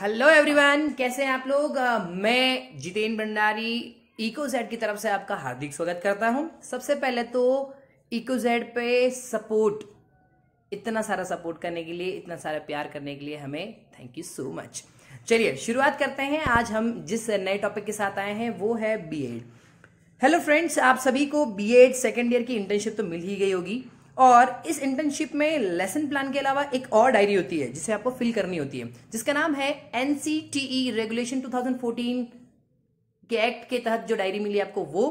hello everyone कैसे हैं आप लोग मैं जितेन भंडारी इकोजेड की तरफ से आपका हार्दिक स्वागत करता हूं सबसे पहले तो इकोजेड पे सपोर्ट इतना सारा सपोर्ट करने के लिए इतना सारा प्यार करने के लिए हमें थैंक यू सो मच चलिए शुरुआत करते हैं आज हम जिस नए टॉपिक के साथ आए हैं वो है बीएड हेलो फ्रेंड्स आप सभी को बीएड सेकेंड ईयर की इंटर्नशिप तो मिल ही गई होगी और इस इंटर्नशिप में लेसन प्लान के अलावा एक और डायरी होती है जिसे आपको फिल करनी होती है जिसका नाम है एनसीटीई रेगुलेशन 2014 के एक्ट के तहत जो डायरी मिली आपको वो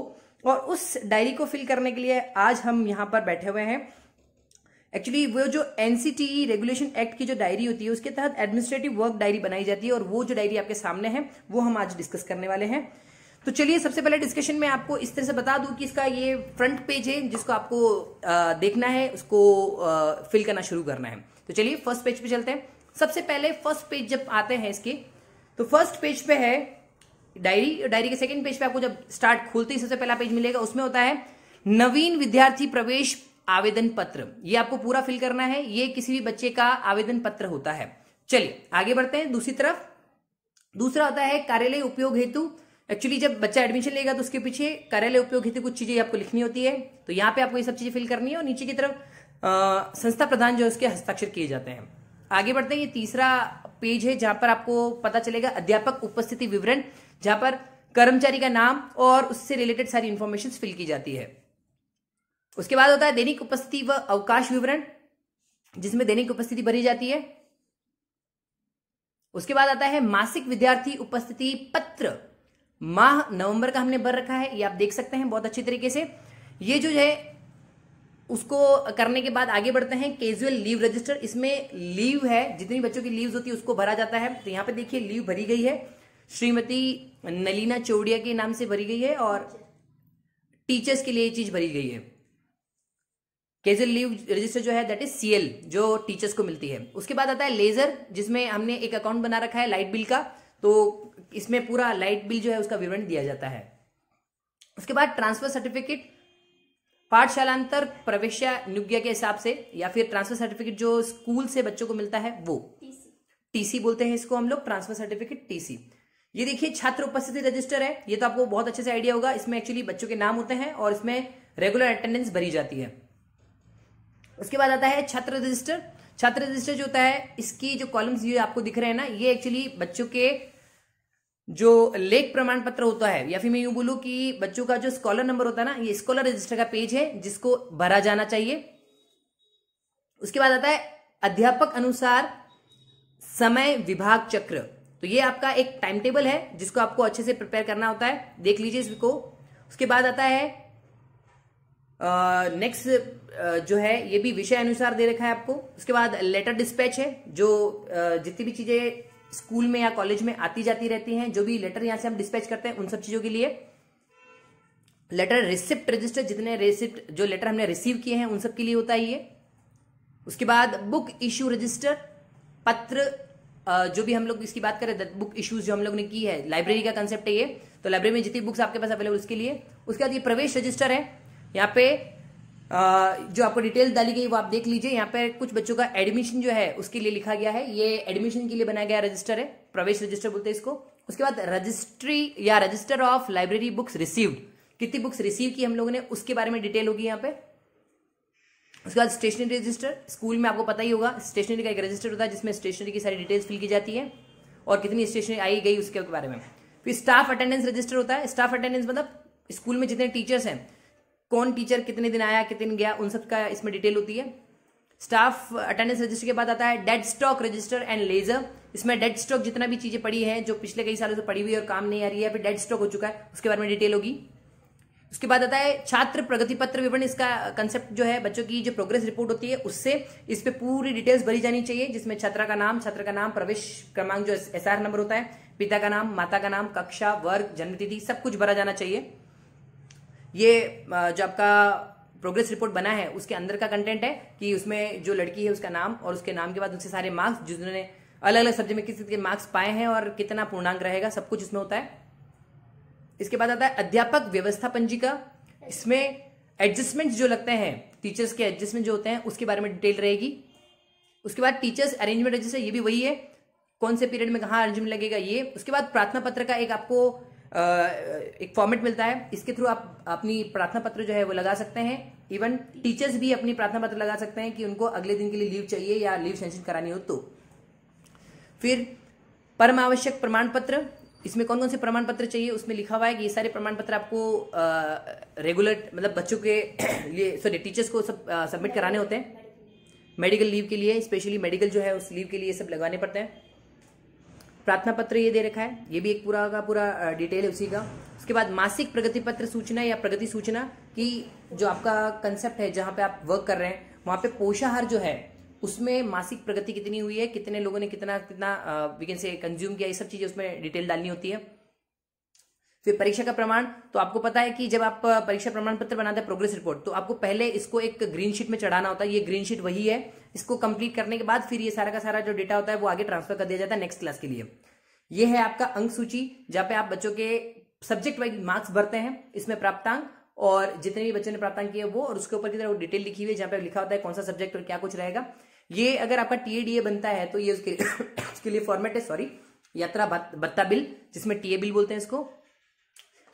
और उस डायरी को फिल करने के लिए आज हम यहां पर बैठे हुए हैं एक्चुअली वो जो एनसीटीई रेगुलेशन एक्ट की जो डायरी होती है उसके तहत एडमिनिस्ट्रेटिव वर्क डायरी बनाई जाती है और वो जो डायरी आपके सामने है वो हम आज डिस्कस करने वाले हैं तो चलिए सबसे पहले डिस्कशन में आपको इस तरह से बता दूं कि इसका ये फ्रंट पेज है जिसको आपको आ, देखना है उसको आ, फिल करना शुरू करना है तो चलिए फर्स्ट पेज पे चलते हैं सबसे पहले फर्स्ट पेज जब आते हैं इसके तो फर्स्ट पेज पे है डायरी डायरी के सेकंड पेज पे आपको जब स्टार्ट खोलते ही सबसे पहला पेज मिलेगा उसमें होता है नवीन विद्यार्थी प्रवेश आवेदन पत्र ये आपको पूरा फिल करना है ये किसी भी बच्चे का आवेदन पत्र होता है चलिए आगे बढ़ते हैं दूसरी तरफ दूसरा होता है कार्यालय उपयोग हेतु एक्चुअली जब बच्चा एडमिशन लेगा तो उसके पीछे कार्यालय उपयोग हेतु कुछ चीजें आपको लिखनी होती है तो यहाँ पे आपको ये सब चीजें फिल करनी है और नीचे की तरफ संस्था प्रधान जो है उसके हस्ताक्षर किए जाते हैं आगे बढ़ते हैं ये तीसरा पेज है जहां पर आपको पता चलेगा अध्यापक उपस्थिति विवरण जहां पर कर्मचारी का नाम और उससे रिलेटेड सारी इंफॉर्मेशन फिल की जाती है उसके बाद होता है दैनिक उपस्थिति व अवकाश विवरण जिसमें दैनिक उपस्थिति भरी जाती है उसके बाद आता है मासिक विद्यार्थी उपस्थिति पत्र माह नवंबर का हमने भर रखा है ये आप देख सकते हैं बहुत अच्छी तरीके से ये जो है उसको करने के बाद आगे बढ़ते हैं कैजुअल लीव रजिस्टर इसमें लीव है जितनी बच्चों की लीव होती है उसको भरा जाता है तो यहाँ पे देखिए लीव भरी गई है श्रीमती नलीना चौड़िया के नाम से भरी गई है और टीचर्स के लिए ये चीज भरी गई है कैजुअल लीव रजिस्टर जो है दैट इज सीएल जो टीचर्स को मिलती है उसके बाद आता है लेजर जिसमें हमने एक अकाउंट बना रखा है लाइट बिल का तो इसमें पूरा लाइट बिल जो है उसका विवरण दिया जाता है उसके बाद ट्रांसफर सर्टिफिकेट पाठशालांतर प्रवेश के हिसाब से या फिर ट्रांसफर सर्टिफिकेट जो स्कूल से बच्चों को मिलता है वो टीसी बोलते हैं इसको हम लोग ट्रांसफर सर्टिफिकेट टीसी ये देखिए छात्र उपस्थिति रजिस्टर है ये तो आपको बहुत अच्छे से आइडिया होगा इसमें एक्चुअली बच्चों के नाम होते हैं और इसमें रेगुलर अटेंडेंस भरी जाती है उसके बाद आता है छात्र रजिस्टर छात्र रजिस्टर जो होता है इसकी जो कॉलम्स ये आपको दिख रहे हैं ना ये एक्चुअली बच्चों के जो लेख प्रमाण पत्र होता है या फिर मैं यूं बोलूं कि बच्चों का जो स्कॉलर नंबर होता है ना ये स्कॉलर रजिस्टर का पेज है जिसको भरा जाना चाहिए उसके बाद आता है अध्यापक अनुसार समय विभाग चक्र तो ये आपका एक टाइम टेबल है जिसको आपको अच्छे से प्रिपेयर करना होता है देख लीजिए इसको उसके बाद आता है नेक्स्ट जो है ये भी विषय अनुसार दे रखा है आपको उसके बाद लेटर डिस्पैच है जो जितनी भी चीजें स्कूल में या कॉलेज में आती जाती रहती हैं जो भी लेटर यहां से हम डिस्पैच करते हैं उन सब चीजों के लिए लेटर रिसिप्ट रजिस्टर जितने रिसिप्ट जो लेटर हमने रिसीव किए हैं उन सब के लिए होता है ये उसके बाद बुक इश्यू रजिस्टर पत्र जो भी हम लोग इसकी बात करें बुक इश्यूज जो हम लोग ने की है लाइब्रेरी का कंसेप्ट है ये तो लाइब्रेरी में जितनी बुक्स आपके पास अवेलेबल उसके लिए उसके बाद ये प्रवेश रजिस्टर है यहाँ पे जो आपको डिटेल्स डाली गई वो आप देख लीजिए यहाँ पे कुछ बच्चों का एडमिशन जो है उसके लिए लिखा गया है ये एडमिशन के लिए बनाया गया रजिस्टर है प्रवेश रजिस्टर बोलते हैं इसको उसके बाद रजिस्ट्री या register of library books received कितनी बुक्स रिसीव की हम लोगों ने उसके बारे में डिटेल होगी यहाँ पे उसके बाद स्टेशनरी रजिस्टर स्कूल में आपको पता ही होगा स्टेशनरी का एक रजिस्टर होता है जिसमें स्टेशनरी की सारी डिटेल्स फिल की जाती है और कितनी स्टेशनरी आई गई उसके बारे में फिर स्टाफ अटेंडेंस रजिस्टर होता है स्टाफ अटेंडेंस मतलब स्कूल में जितने टीचर्स हैं कौन टीचर कितने दिन आया कितने दिन गया उन सब का इसमें डिटेल होती है स्टाफ अटेंडेंस रजिस्टर के बाद आता है dead stock register and ledger इसमें डेड स्टॉक जितना भी चीजें पड़ी है जो पिछले कई सालों से पड़ी हुई और काम नहीं आ रही है फिर डेड स्टॉक हो चुका है उसके बारे में डिटेल होगी उसके बाद आता है छात्र प्रगति पत्र विवरण इसका कंसेप्ट जो है बच्चों की जो प्रोग्रेस रिपोर्ट होती है उससे इस पर पूरी डिटेल्स भरी जानी चाहिए जिसमें छात्रा का नाम छात्र का नाम प्रवेश क्रमांक जो एस नंबर होता है पिता का नाम माता का नाम कक्षा वर्ग जन्मतिथि सब कुछ भरा जाना चाहिए ये जो आपका प्रोग्रेस रिपोर्ट बना है उसके अंदर का कंटेंट है कि उसमें जो लड़की है उसका नाम और उसके नाम के बाद उसके सारे मार्क्स जिन्होंने अलग अलग सब्जेक्ट में किस तरीके मार्क्स पाए हैं और कितना पूर्णांक रहेगा सब कुछ इसमें होता है इसके बाद आता है अध्यापक व्यवस्था का इसमें एडजस्टमेंट जो लगते हैं टीचर्स के एडजस्टमेंट जो होते हैं उसके बारे में डिटेल रहेगी उसके बाद टीचर्स अरेंजमेंट रजिस्टर ये भी वही है कौन से पीरियड में कहाँ अरेंजमेंट लगेगा ये उसके बाद प्रार्थना पत्र का एक आपको एक फॉर्मेट मिलता है इसके थ्रू आप अपनी प्रार्थना पत्र जो है वो लगा सकते हैं इवन टीचर्स भी अपनी प्रार्थना पत्र लगा सकते हैं कि उनको अगले दिन के लिए लीव चाहिए या लीव सेंशन करानी हो तो फिर परम आवश्यक प्रमाण पत्र इसमें कौन कौन से प्रमाण पत्र चाहिए उसमें लिखा हुआ है कि ये सारे प्रमाण पत्र आपको रेगुलर मतलब बच्चों के लिए सॉरी टीचर्स को सब सबमिट कराने होते हैं मेडिकल लीव के लिए स्पेशली मेडिकल जो है उस लीव के लिए सब लगवाने पड़ते हैं प्रार्थना पत्र ये दे रखा है ये भी एक पूरा का पूरा डिटेल है उसी का उसके बाद मासिक प्रगति पत्र सूचना या प्रगति सूचना कि जो आपका कंसेप्ट है जहां पे आप वर्क कर रहे हैं वहां पे पोषाहार जो है उसमें मासिक प्रगति कितनी हुई है कितने लोगों ने कितना कितना वी कैन से कंज्यूम किया ये सब चीज़ें उसमें डिटेल डालनी होती है फिर परीक्षा का प्रमाण तो आपको पता है कि जब आप परीक्षा प्रमाण पत्र बनाते हैं प्रोग्रेस रिपोर्ट तो आपको पहले इसको एक ग्रीन शीट में चढ़ाना होता है ये ग्रीन शीट वही है इसको कंप्लीट करने के बाद फिर ये सारा का सारा जो डेटा होता है वो आगे ट्रांसफर कर दिया जाता है नेक्स्ट क्लास के लिए ये है आपका अंक सूची जहाँ पे आप बच्चों के सब्जेक्ट वाइज मार्क्स भरते हैं इसमें प्राप्तांक और जितने भी बच्चों ने प्राप्तांक किया वो और उसके ऊपर की तरह डिटेल लिखी हुई है जहाँ पे लिखा होता है कौन सा सब्जेक्ट और क्या कुछ रहेगा ये अगर आपका टीए बनता है तो ये उसके उसके लिए फॉर्मेट है सॉरी यात्रा भत्ता बिल जिसमें टीए बिल बोलते हैं इसको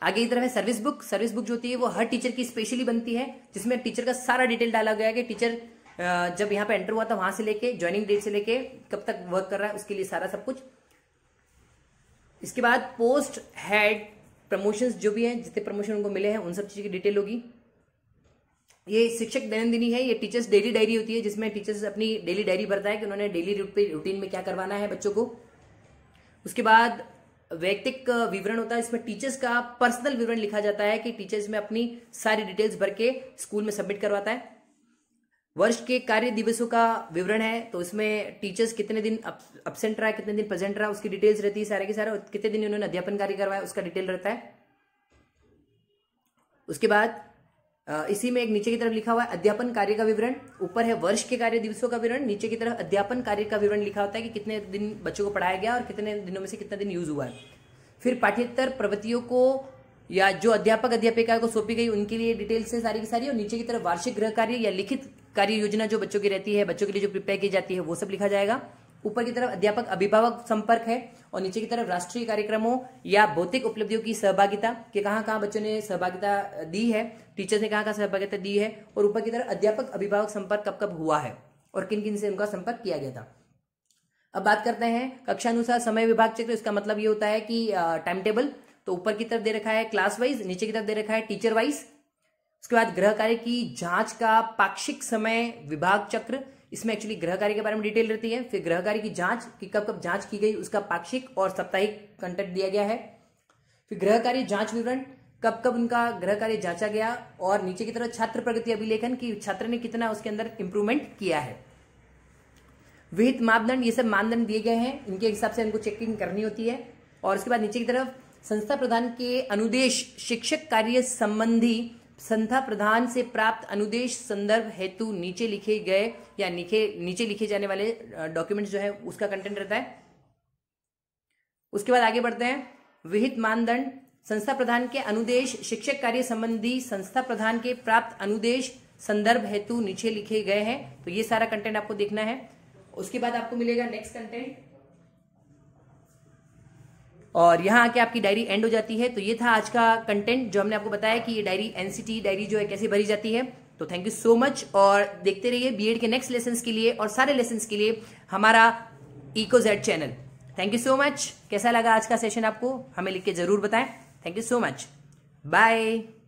आगे की तरफ है सर्विस बुक सर्विस बुक जो होती है वो हर टीचर की स्पेशली बनती है जिसमें टीचर का सारा डिटेल डाला गया है कि टीचर जब यहाँ पे एंटर हुआ था वहां से लेके ज्वाइनिंग डेट से लेके कब तक वर्क कर रहा है उसके लिए सारा सब कुछ इसके बाद पोस्ट हेड प्रमोशन जो भी है जितने प्रमोशन उनको मिले हैं उन सब चीज़ की डिटेल होगी ये शिक्षक दैनंदिनी है ये टीचर्स डेली डायरी होती है जिसमें टीचर्स अपनी डेली डायरी भरता है कि उन्होंने डेली रूटीन में क्या करवाना है बच्चों को उसके बाद वैयक्तिक विवरण होता है इसमें टीचर्स का पर्सनल विवरण लिखा जाता है कि टीचर्स में अपनी सारी डिटेल्स भर के स्कूल में सबमिट करवाता है वर्ष के कार्य दिवसों का विवरण है तो इसमें टीचर्स कितने दिन अब्सेंट रहा कितने दिन प्रेजेंट रहा उसकी डिटेल्स रहती है सारे के सारे कितने दिन उन्होंने अध्यापन कार्य करवाया उसका डिटेल रहता है उसके बाद इसी में एक नीचे की तरफ लिखा हुआ है अध्यापन कार्य का विवरण ऊपर है वर्ष के कार्य दिवसों का विवरण नीचे की तरफ अध्यापन कार्य का विवरण लिखा होता है कि कितने दिन बच्चों को पढ़ाया गया और कितने दिनों में से कितना दिन यूज हुआ है फिर पाठ्यतर प्रवृत्तियों को या जो अध्यापक अध्यापिका को सौंपी गई उनके लिए डिटेल्स है सारी की सारी और नीचे की तरफ वार्षिक गृह कार्य या लिखित कार्य योजना जो बच्चों की रहती है बच्चों के लिए जो प्रिपेयर की जाती है वो सब लिखा जाएगा ऊपर की तरफ अध्यापक अभिभावक संपर्क है और नीचे की तरफ राष्ट्रीय कार्यक्रमों या भौतिक उपलब्धियों की सहभागिता के कहाँ कहाँ बच्चों ने सहभागिता दी है टीचर्स ने कहाँ कहाँ सहभागिता दी है और ऊपर की तरफ अध्यापक अभिभावक संपर्क कब कब हुआ है और किन किन से उनका संपर्क किया गया था अब बात करते हैं कक्षा अनुसार समय विभाग चक्र इसका मतलब ये होता है कि टाइम टेबल तो ऊपर की तरफ दे रखा है क्लास वाइज नीचे की तरफ दे रखा है टीचर वाइज उसके बाद गृह कार्य की जांच का पाक्षिक समय विभाग चक्र इसमें एक्चुअली ग्रह कार्य के बारे में डिटेल रहती है फिर ग्रह कार्य की जांच की कब कब जांच की गई उसका पाक्षिक और साप्ताहिक कंटेंट दिया गया है फिर ग्रह कार्य जांच विवरण कब कब उनका ग्रह कार्य जांचा गया और नीचे की तरफ छात्र प्रगति अभिलेखन की छात्र ने कितना उसके अंदर इंप्रूवमेंट किया है विहित मापदंड ये सब मानदंड दिए गए हैं इनके हिसाब से इनको चेकिंग करनी होती है और उसके बाद नीचे की तरफ संस्था प्रधान के अनुदेश शिक्षक कार्य संबंधी संथा प्रधान से प्राप्त अनुदेश संदर्भ हेतु नीचे लिखे गए या नीचे नीचे लिखे जाने वाले डॉक्यूमेंट जो है उसका कंटेंट रहता है उसके बाद आगे बढ़ते हैं विहित मानदंड संस्था प्रधान के अनुदेश शिक्षक कार्य संबंधी संस्था प्रधान के प्राप्त अनुदेश संदर्भ हेतु नीचे लिखे गए हैं तो ये सारा कंटेंट आपको देखना है उसके बाद आपको मिलेगा नेक्स्ट कंटेंट और यहाँ आके आपकी डायरी एंड हो जाती है तो ये था आज का कंटेंट जो हमने आपको बताया कि ये डायरी एनसीटी डायरी जो है कैसे भरी जाती है तो थैंक यू सो मच और देखते रहिए बीएड के नेक्स्ट लेसन के लिए और सारे लेसन के लिए हमारा eco Z channel thank you so much कैसा लगा आज का सेशन आपको हमें लिख के जरूर बताएं thank you so much bye